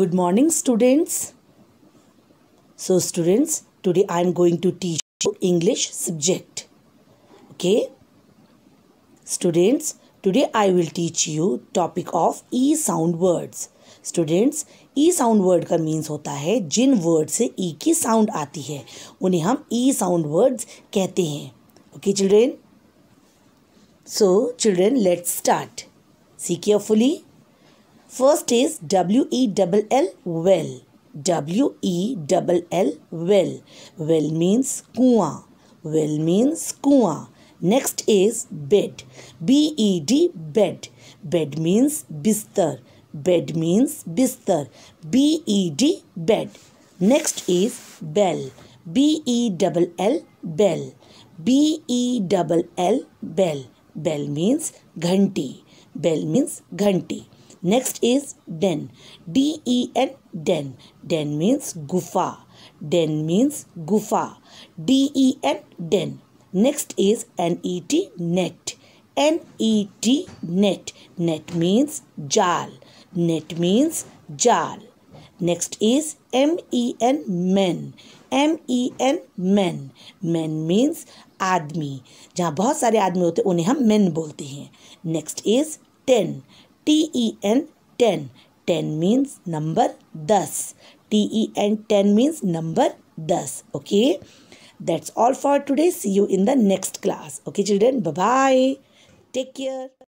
good morning students so students today i am going to teach you english subject okay students today i will teach you topic of e sound words students E sound word का means होता है जिन word से ई की sound आती है उन्हें हम ई sound words कहते हैं okay children so children let's start see carefully First is W E double L well. W E double L well. Well means kua. Well means kua. Next is bed. B E D bed. Bed means bistar. Bed means bistar. B E D bed. Next is bell. B E double L bell. B E double L bell. Bell means ghanti. Bell means ghanti. Next is den D E N den den means गुफा den means गुफा D E N den next is N E T net N E T net net means जाल net means जाल next is M E N man M E N man man means आदमी जहाँ बहुत सारे आदमी होते हैं उन्हें हम मैन बोलते हैं next is ten T-E-N 10. 10 means number 10. T-E-N 10 means number 10. Okay. That's all for today. See you in the next class. Okay children. Bye-bye. Take care.